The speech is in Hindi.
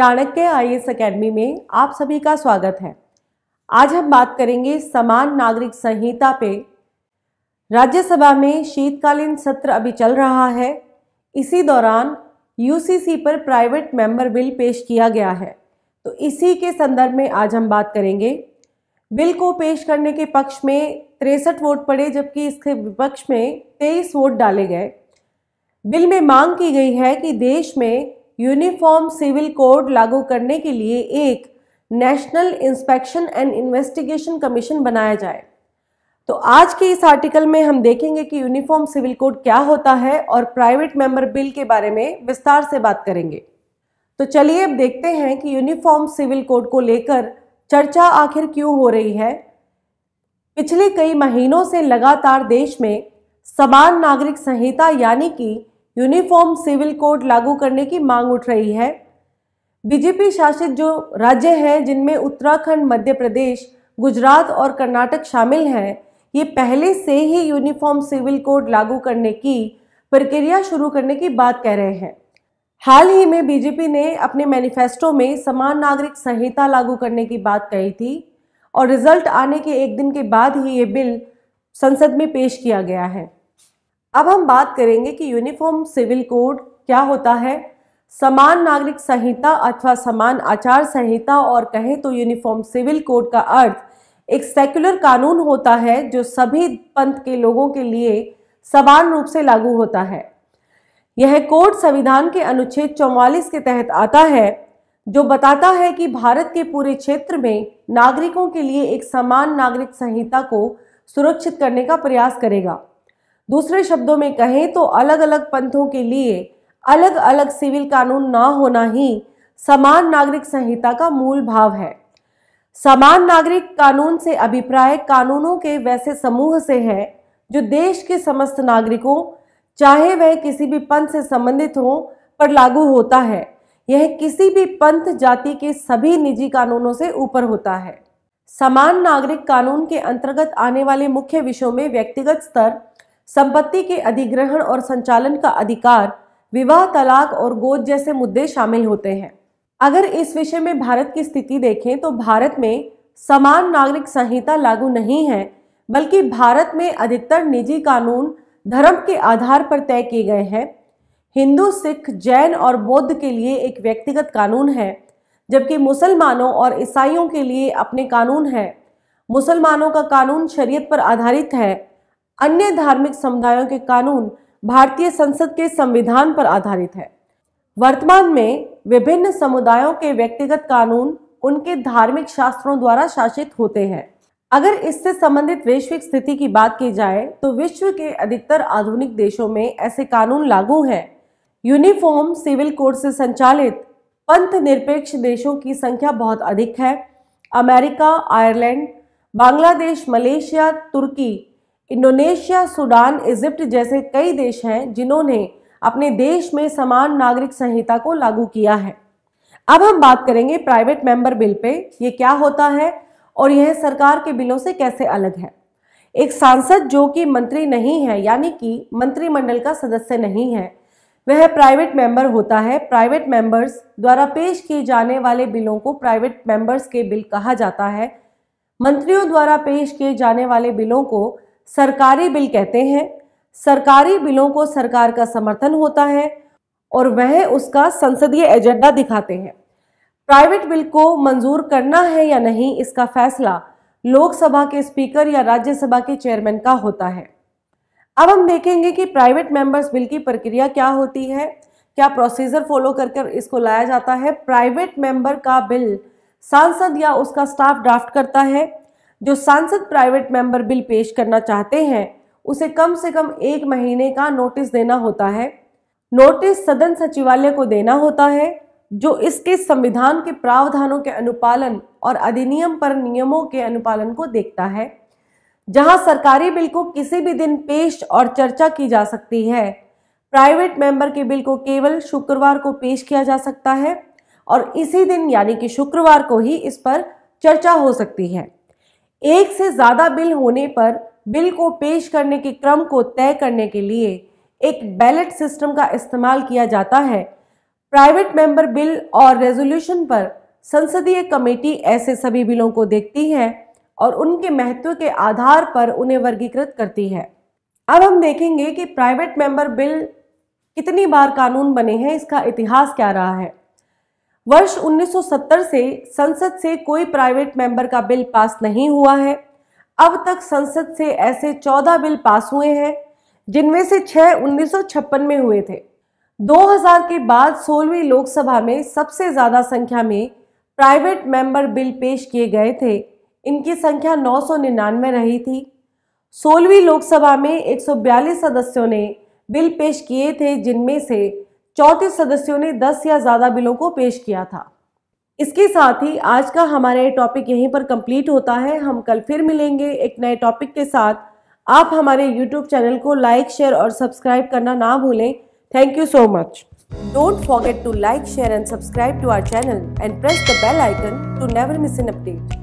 चाणक्य आई एस अकेडमी में आप सभी का स्वागत है आज हम बात करेंगे समान नागरिक संहिता पे राज्यसभा में शीतकालीन सत्र अभी चल रहा है इसी दौरान यूसीसी पर प्राइवेट मेंबर बिल पेश किया गया है तो इसी के संदर्भ में आज हम बात करेंगे बिल को पेश करने के पक्ष में तिरसठ वोट पड़े जबकि इसके विपक्ष में तेईस वोट डाले गए बिल में मांग की गई है कि देश में यूनिफॉर्म सिविल कोड लागू करने के लिए एक national inspection and investigation commission बनाया जाए तो आज के इस आर्टिकल में हम देखेंगे कि यूनिफॉर्म सिविल कोड क्या होता है और प्राइवेट मेंबर बिल के बारे में विस्तार से बात करेंगे तो चलिए अब देखते हैं कि यूनिफॉर्म सिविल कोड को लेकर चर्चा आखिर क्यों हो रही है पिछले कई महीनों से लगातार देश में समान नागरिक संहिता यानी कि यूनिफॉर्म सिविल कोड लागू करने की मांग उठ रही है बीजेपी शासित जो राज्य हैं जिनमें उत्तराखंड मध्य प्रदेश गुजरात और कर्नाटक शामिल हैं ये पहले से ही यूनिफॉर्म सिविल कोड लागू करने की प्रक्रिया शुरू करने की बात कह रहे हैं हाल ही में बीजेपी ने अपने मैनिफेस्टो में समान नागरिक संहिता लागू करने की बात कही थी और रिजल्ट आने के एक दिन के बाद ही ये बिल संसद में पेश किया गया है अब हम बात करेंगे कि यूनिफॉर्म सिविल कोड क्या होता है समान नागरिक संहिता अथवा समान आचार संहिता और कहें तो यूनिफॉर्म सिविल कोड का अर्थ एक सेक्युलर कानून होता है जो सभी पंथ के लोगों के लिए समान रूप से लागू होता है यह कोड संविधान के अनुच्छेद 44 के तहत आता है जो बताता है कि भारत के पूरे क्षेत्र में नागरिकों के लिए एक समान नागरिक संहिता को सुरक्षित करने का प्रयास करेगा दूसरे शब्दों में कहें तो अलग अलग पंथों के लिए अलग अलग सिविल कानून ना होना ही समान नागरिक संहिता का मूल भाव है समान नागरिक कानून से अभिप्राय कानूनों के वैसे समूह से है जो देश के समस्त नागरिकों चाहे वह किसी भी पंथ से संबंधित हो पर लागू होता है यह किसी भी पंथ जाति के सभी निजी कानूनों से ऊपर होता है समान नागरिक कानून के अंतर्गत आने वाले मुख्य विषयों में व्यक्तिगत स्तर संपत्ति के अधिग्रहण और संचालन का अधिकार विवाह तलाक और गोद जैसे मुद्दे शामिल होते हैं अगर इस विषय में भारत की स्थिति देखें तो भारत में समान नागरिक संहिता लागू नहीं है बल्कि भारत में अधिकतर निजी कानून धर्म के आधार पर तय किए गए हैं हिंदू सिख जैन और बौद्ध के लिए एक व्यक्तिगत कानून है जबकि मुसलमानों और ईसाइयों के लिए अपने कानून हैं मुसलमानों का कानून शरीयत पर आधारित है अन्य धार्मिक समुदायों के कानून भारतीय संसद के संविधान पर आधारित है वर्तमान में विभिन्न समुदायों के व्यक्तिगत कानून उनके धार्मिक शास्त्रों द्वारा शासित होते हैं अगर इससे संबंधित वैश्विक स्थिति की बात की जाए तो विश्व के अधिकतर आधुनिक देशों में ऐसे कानून लागू हैं यूनिफॉर्म सिविल कोड से संचालित पंथ निरपेक्ष देशों की संख्या बहुत अधिक है अमेरिका आयरलैंड बांग्लादेश मलेशिया तुर्की इंडोनेशिया सूडान इजिप्ट जैसे कई देश हैं जिन्होंने अपने देश में समान नागरिक संहिता को लागू किया है अब हम बात करेंगे प्राइवेट मेंबर बिल पे ये क्या होता है और यह सरकार के बिलों से कैसे अलग है एक सांसद जो कि मंत्री नहीं है यानी कि मंत्रिमंडल का सदस्य नहीं है वह प्राइवेट मेंबर होता है प्राइवेट मेंबर्स द्वारा पेश किए जाने वाले बिलों को प्राइवेट मेंबर्स के बिल कहा जाता है मंत्रियों द्वारा पेश किए जाने वाले बिलों को सरकारी बिल कहते हैं सरकारी बिलों को सरकार का समर्थन होता है और वह उसका संसदीय एजेंडा दिखाते हैं प्राइवेट बिल को मंजूर करना है या नहीं इसका फैसला लोकसभा के स्पीकर या राज्यसभा के चेयरमैन का होता है अब हम देखेंगे कि प्राइवेट मेंबर्स बिल की प्रक्रिया क्या होती है क्या प्रोसीजर फॉलो कर इसको लाया जाता है प्राइवेट मेंबर का बिल सांसद या उसका स्टाफ ड्राफ्ट करता है जो सांसद प्राइवेट मेंबर बिल पेश करना चाहते हैं उसे कम से कम एक महीने का नोटिस देना होता है नोटिस सदन सचिवालय को देना होता है जो इसके संविधान के प्रावधानों के अनुपालन और अधिनियम पर नियमों के अनुपालन को देखता है जहां सरकारी बिल को किसी भी दिन पेश और चर्चा की जा सकती है प्राइवेट मेंबर के बिल को केवल शुक्रवार को पेश किया जा सकता है और इसी दिन यानी कि शुक्रवार को ही इस पर चर्चा हो सकती है एक से ज़्यादा बिल होने पर बिल को पेश करने के क्रम को तय करने के लिए एक बैलेट सिस्टम का इस्तेमाल किया जाता है प्राइवेट मेंबर बिल और रेजोल्यूशन पर संसदीय कमेटी ऐसे सभी बिलों को देखती है और उनके महत्व के आधार पर उन्हें वर्गीकृत करती है अब हम देखेंगे कि प्राइवेट मेंबर बिल कितनी बार कानून बने हैं इसका इतिहास क्या रहा है वर्ष 1970 से संसद से कोई प्राइवेट मेंबर का बिल पास नहीं हुआ है अब तक संसद से ऐसे 14 बिल पास हुए हैं जिनमें से छह उन्नीस में हुए थे 2000 के बाद सोलहवीं लोकसभा में सबसे ज़्यादा संख्या में प्राइवेट मेंबर बिल पेश किए गए थे इनकी संख्या 999 रही थी सोलहवीं लोकसभा में 142 सदस्यों ने बिल पेश किए थे जिनमें से चौंतीस सदस्यों ने 10 या ज्यादा बिलों को पेश किया था इसके साथ ही आज का हमारे टॉपिक यहीं पर कंप्लीट होता है हम कल फिर मिलेंगे एक नए टॉपिक के साथ आप हमारे यूट्यूब चैनल को लाइक शेयर और सब्सक्राइब करना ना भूलें thank you so much don't forget to like share and subscribe to our channel and press the bell icon to never miss an update